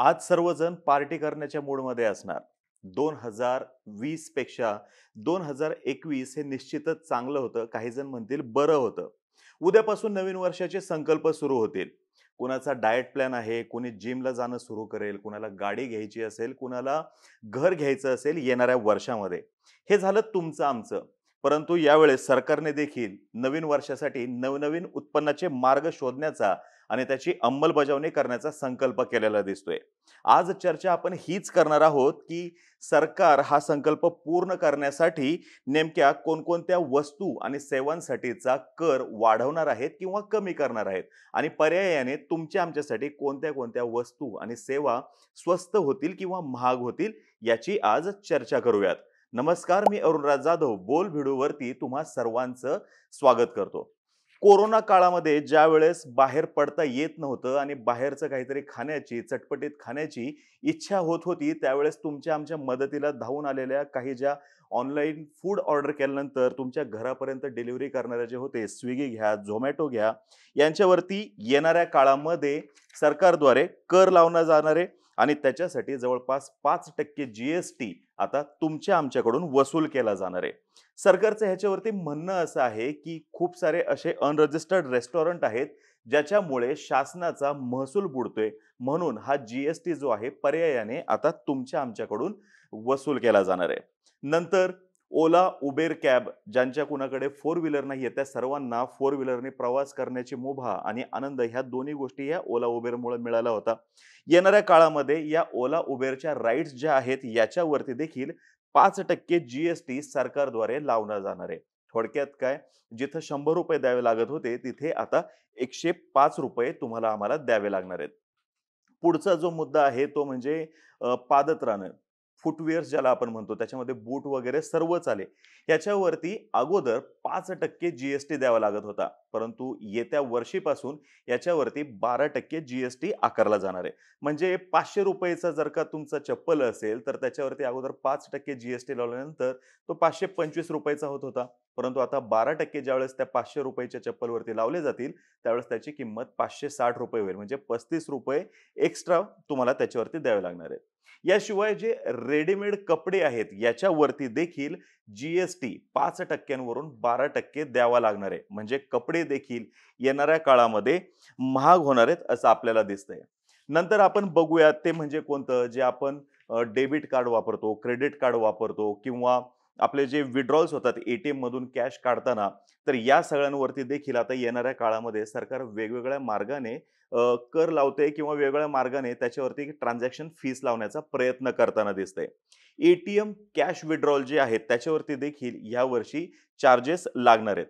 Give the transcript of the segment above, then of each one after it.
आज सर्वजण पार्टी करण्याच्या मूडमध्ये असणार दोन हजार वीस पेक्षा दोन हजार एकवीस हे निश्चितच चांगलं होतं काही जण म्हणतील बरं होतं उद्यापासून नवीन वर्षाचे संकल्प सुरू होतील कुणाचा डाएट प्लॅन आहे कुणी जिमला जाणं सुरू करेल कुणाला गाडी घ्यायची असेल कुणाला घर घ्यायचं असेल येणाऱ्या वर्षामध्ये हे झालं तुमचं आमचं परंतु यावेळेस सरकारने देखील नवीन वर्षासाठी नवनवीन उत्पन्नाचे मार्ग शोधण्याचा आणि त्याची अंमलबजावणी करण्याचा संकल्प केलेला दिसतोय आज चर्चा आपण हीच करणार आहोत की सरकार हा संकल्प पूर्ण करण्यासाठी नेमक्या कोणकोणत्या वस्तू आणि सेवांसाठीचा कर वाढवणार आहेत किंवा कमी करणार आहेत आणि पर्यायाने तुमच्या आमच्यासाठी कोणत्या कोणत्या वस्तू आणि सेवा स्वस्त होतील किंवा महाग होतील याची आज चर्चा करूयात नमस्कार मी अरुणराज जाधव बोल भिडूवरती तुम्हा सर्वांचं स्वागत करतो कोरोना काळामध्ये ज्या वेळेस बाहेर पडता येत नव्हतं आणि बाहेरचं काहीतरी खाण्याची चटपटीत खाण्याची इच्छा होत होती त्यावेळेस तुमच्या आमच्या मदतीला धावून आलेल्या काही ज्या ऑनलाईन फूड ऑर्डर केल्यानंतर तुमच्या घरापर्यंत डिलिव्हरी करणाऱ्या जे होते स्विगी घ्या झोमॅटो घ्या यांच्यावरती येणाऱ्या काळामध्ये सरकारद्वारे कर लावण्या जाणारे आणि त्याच्यासाठी जवळपास पाच टक्के जी एस टी आता तुमच्या आमच्याकडून वसूल केला जाणार आहे सरकारचं ह्याच्यावरती म्हणणं असं आहे की खूप सारे असे अनरजिस्टर्ड रेस्टॉरंट आहेत ज्याच्यामुळे शासनाचा महसूल बुडतोय म्हणून हा जी जो आहे पर्यायाने आता तुमच्या आमच्याकडून वसूल केला जाणार आहे नंतर ओला उबेर कॅब ज्यांच्या कुणाकडे फोर व्हीलर नाही त्या सर्वांना फोर व्हीलरने प्रवास करण्याची मुभा आणि आनंद ह्या दोन्ही गोष्टी या ओला उबेरमुळे मिळाला होता येणाऱ्या काळामध्ये या ओला उबेरच्या राईड्स ज्या आहेत याच्यावरती देखील पाच टक्के जी एस टी सरकारद्वारे लावला जाणार आहे थोडक्यात काय जिथं शंभर रुपये द्यावे लागत होते तिथे आता एकशे पाच रुपये तुम्हाला आम्हाला द्यावे लागणार आहेत पुढचा जो मुद्दा आहे तो म्हणजे पादत्राणं फुटवेअर्स ज्याला आपण म्हणतो त्याच्यामध्ये बूट वगैरे सर्वच आले याच्यावरती अगोदर पाच टक्के जीएसटी द्यावा लागत होता परंतु येत्या वर्षीपासून याच्यावरती बारा टक्के जीएसटी आकारला जाणार आहे म्हणजे पाचशे रुपयेचा जर का तुमचा चप्पल असेल तर त्याच्यावरती अगोदर पाच टक्के जीएसटी लावल्यानंतर तो पाचशे पंचवीस रुपयाचा होत होता परंतु आता बारा टक्के ज्यावेळेस त्या पाचशे रुपयेच्या चप्पलवरती लावले जातील त्यावेळेस त्याची किंमत पाचशे साठ रुपये होईल म्हणजे पस्तीस रुपये एक्स्ट्रा तुम्हाला त्याच्यावरती द्यावे लागणार आहेत याशिवाय जे रेडीमेड कपडे आहेत याच्यावरती देखील जी एस टी पाच टक्क्यांवरून बारा टक्के द्यावा लागणार आहे म्हणजे कपडे देखील येणाऱ्या काळामध्ये महाग होणार आहेत असं आपल्याला दिसतंय नंतर आपण बघूयात ते म्हणजे कोणतं जे आपण डेबिट कार्ड वापरतो क्रेडिट कार्ड वापरतो किंवा आपले जे विड्रॉल्स होतात एटीएम मधून कॅश काढताना तर या सगळ्यांवरती देखील आता येणाऱ्या काळामध्ये सरकार वेगवेगळ्या मार्गाने कर लावते किंवा वेगवेगळ्या मार्गाने त्याच्यावरती ट्रान्झॅक्शन फीस लावण्याचा प्रयत्न करताना दिसते एटीएम कॅश विड्रॉल जे आहेत त्याच्यावरती देखील यावर्षी चार्जेस लागणार आहेत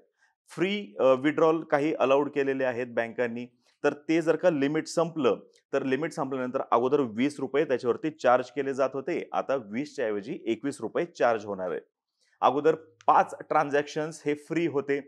फ्री विड्रॉल काही अलाउड केलेले आहेत बँकांनी तर ते जर का लिमिट संपलं तर लिमिट संपल्यानंतर अगोदर वीस रुपये त्याच्यावरती चार्ज केले जात होते आता वीसच्या ऐवजी एकवीस रुपये चार्ज होणार आहे अगोदर पाच ट्रान्झॅक्शन्स हे फ्री होते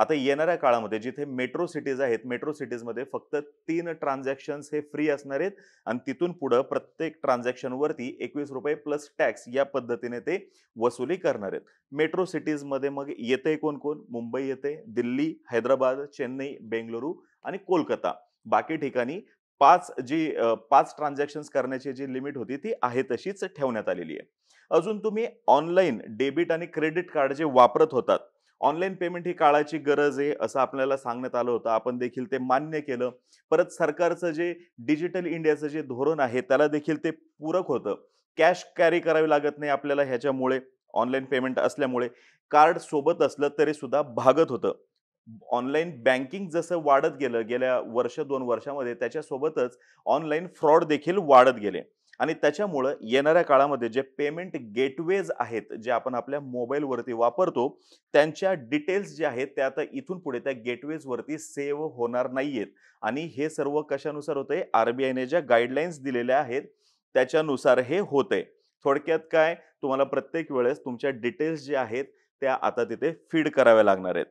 आता येणाऱ्या काळामध्ये जिथे मेट्रो सिटीज आहेत मेट्रो सिटीजमध्ये फक्त तीन ट्रान्झॅक्शन्स हे फ्री असणार आहेत आणि तिथून पुढं प्रत्येक ट्रान्झॅक्शनवरती एकवीस रुपये प्लस टॅक्स या पद्धतीने ते वसुली करणार आहेत मेट्रो सिटीजमध्ये मग येते कोण कोण मुंबई येते दिल्ली हैदराबाद चेन्नई बेंगलुरू आणि कोलकाता बाकी ठिकाणी पाच जी पाच ट्रान्झॅक्शन्स करण्याची जी लिमिट होती ती आहे तशीच ठेवण्यात आलेली आहे अजून तुम्ही ऑनलाईन डेबिट आणि क्रेडिट कार्ड जे वापरत होतात ऑनलाईन पेमेंट ही काळाची गरज आहे असं आपल्याला सांगण्यात आलं होतं आपण देखील ते मान्य केलं परत सरकारचं जे डिजिटल इंडियाचं जे धोरण आहे त्याला देखील ते पूरक होतं कॅश कॅरी करावी लागत नाही आपल्याला ह्याच्यामुळे ऑनलाईन पेमेंट असल्यामुळे कार्ड सोबत असलं तरी सुद्धा भागत होतं ऑनलाईन बँकिंग जसं वाढत गेलं गेल्या वर्ष दोन वर्षामध्ये त्याच्यासोबतच ऑनलाईन फ्रॉड देखील वाढत गेले आणि त्याच्यामुळं येणाऱ्या काळामध्ये जे पेमेंट गेटवेज आहेत जे आपण आपल्या मोबाईलवरती वापरतो त्यांच्या डिटेल्स जे आहेत त्या आता इथून पुढे त्या गेटवेजवरती सेव्ह होणार नाहीयेत आणि हे सर्व कशानुसार होतंय आरबीआयने ज्या गाईडलाईन्स दिलेल्या आहेत त्याच्यानुसार हे होतंय थोडक्यात काय तुम्हाला प्रत्येक वेळेस तुमच्या डिटेल्स जे आहेत त्या आता तिथे फीड कराव्या लागणार आहेत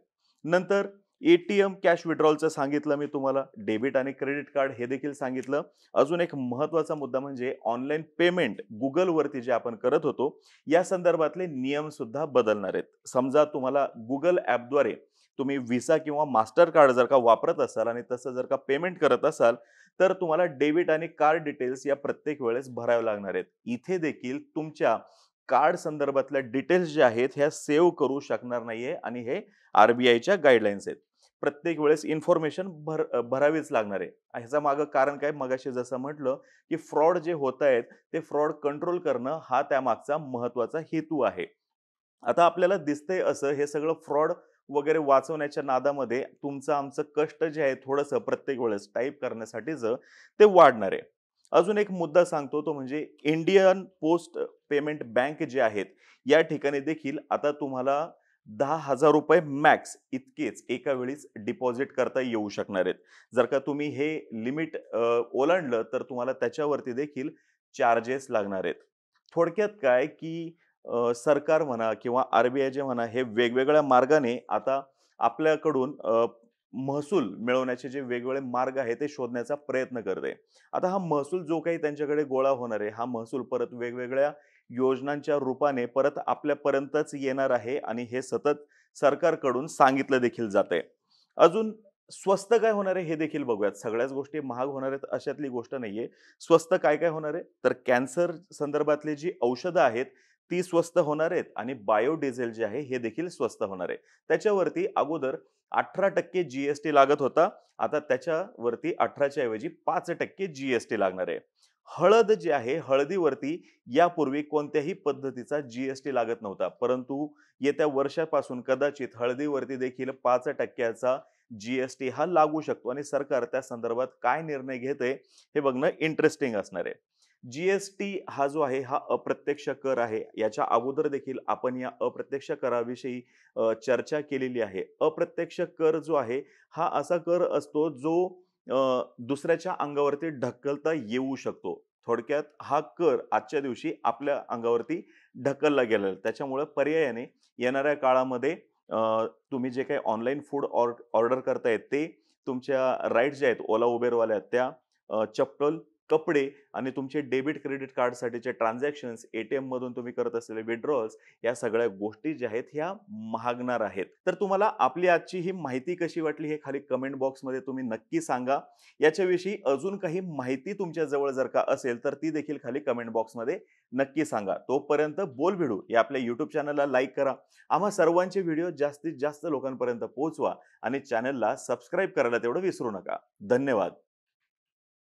नंतर एटीएम कॅश विड्रॉलचं सांगितलं मी तुम्हाला डेबिट आणि क्रेडिट कार्ड हे देखील सांगितलं अजून एक महत्त्वाचा मुद्दा म्हणजे ऑनलाईन पेमेंट गुगलवरती जे आपण करत होतो या संदर्भातले नियम सुद्धा बदलणार आहेत समजा तुम्हाला गुगल ॲपद्वारे तुम्ही व्हिसा किंवा मास्टर कार्ड जर का वापरत असाल आणि तसं जर का पेमेंट करत असाल तर तुम्हाला डेबिट आणि कार्ड डिटेल्स या प्रत्येक वेळेस भराव्या लागणार आहेत इथे देखील तुमच्या कार्ड संदर्भातल्या डिटेल्स ज्या आहेत ह्या सेव्ह करू शकणार नाहीये आणि हे आयच्या गाईडलाईन्स आहेत प्रत्येक वेळेस इन्फॉर्मेशन भर भरावीच लागणार आहे ह्याचा मागं कारण काय मगाशी जसं म्हटलं की फ्रॉड जे होत आहेत ते फ्रॉड कंट्रोल करणं हा त्यामागचा महत्त्वाचा हेतू आहे आता आपल्याला दिसतंय असं हे सगळं फ्रॉड वगैरे वाचवण्याच्या नादामध्ये तुमचं आमचं कष्ट जे आहे थोडंसं प्रत्येक वेळेस टाईप करण्यासाठीचं ते वाढणार आहे अजून एक मुद्दा सांगतो तो म्हणजे इंडियन पोस्ट पेमेंट बँक जे आहेत या ठिकाणी देखील आता तुम्हाला दहा हजार रुपये मॅक्स इतकेच एका वेळीच डिपॉझिट करता येऊ शकणार आहेत जर का तुम्ही हे लिमिट ओलांडलं तर तुम्हाला त्याच्यावरती देखील चार्जेस लागणार आहेत थोडक्यात काय की सरकार म्हणा किंवा आर बी आयचे म्हणा हे वेगवेगळ्या मार्गाने आता आपल्याकडून महसूल मिळवण्याचे जे वेगवेगळे मार्ग आहेत ते शोधण्याचा प्रयत्न करते आता हा महसूल जो काही त्यांच्याकडे गोळा होणार आहे हा महसूल परत वेगवेगळ्या योजनांच्या रूपाने परत आपल्यापर्यंतच येणार आहे आणि हे सतत सरकारकडून सांगितलं देखील जात आहे अजून स्वस्त काय होणार आहे हे देखील बघूयात सगळ्याच गोष्टी महाग होणार आहेत अशातली गोष्ट नाहीये स्वस्त काय काय होणार आहे तर कॅन्सर संदर्भातली जी औषधं आहेत ती स्वस्त होणार आहेत आणि बायोडिझेल जे आहे हे देखील स्वस्त होणार आहे त्याच्यावरती अगोदर अठरा टक्के जीएसटी लागत होता आता त्याच्यावरती अठराच्या ऐवजी पाच टक्के जीएसटी लागणार आहे हळद जे आहे हळदीवरती यापूर्वी कोणत्याही पद्धतीचा जीएसटी लागत नव्हता परंतु येत्या वर्षापासून कदाचित हळदीवरती देखील पाच टक्क्याचा जीएसटी हा लागू शकतो आणि सरकार त्या संदर्भात काय निर्णय घेते हे बघणं इंटरेस्टिंग असणार आहे जीएसटी हा जो आहे हा अप्रत्यक्ष कर आहे याच्या अगोदर देखील आपण या अप्रत्यक्ष कराविषयी चर्चा केलेली आहे अप्रत्यक्ष कर जो आहे हा असा कर असतो जो दुसऱ्याच्या अंगावरती ढकलता येऊ शकतो थोडक्यात हा कर आजच्या दिवशी आपल्या अंगावरती ढकलला गेलेला त्याच्यामुळे पर्यायाने येणाऱ्या काळामध्ये तुम्ही जे काही ऑनलाईन फूड ऑर्डर करतायत ते तुमच्या राईड्स ज्या आहेत ओला उबेरवाल्या त्या चप्पल कपडे आणि तुमचे डेबिट क्रेडिट कार्डसाठीचे ट्रान्झॅक्शन्स एटीएम मधून तुम्ही करत असलेले विड्रॉल्स या सगळ्या गोष्टी ज्या आहेत ह्या महागणार आहेत तर तुम्हाला आपली आजची ही माहिती कशी वाटली हे खाली कमेंट बॉक्समध्ये तुम्ही नक्की सांगा याच्याविषयी अजून काही माहिती तुमच्या जवळ जर का असेल तर ती देखील खाली कमेंट बॉक्समध्ये नक्की सांगा तोपर्यंत बोल भिडू या आपल्या युट्यूब चॅनलला लाईक करा आम्हा सर्वांचे व्हिडिओ जास्तीत जास्त लोकांपर्यंत पोहोचवा आणि चॅनलला सबस्क्राईब करायला तेवढं विसरू नका धन्यवाद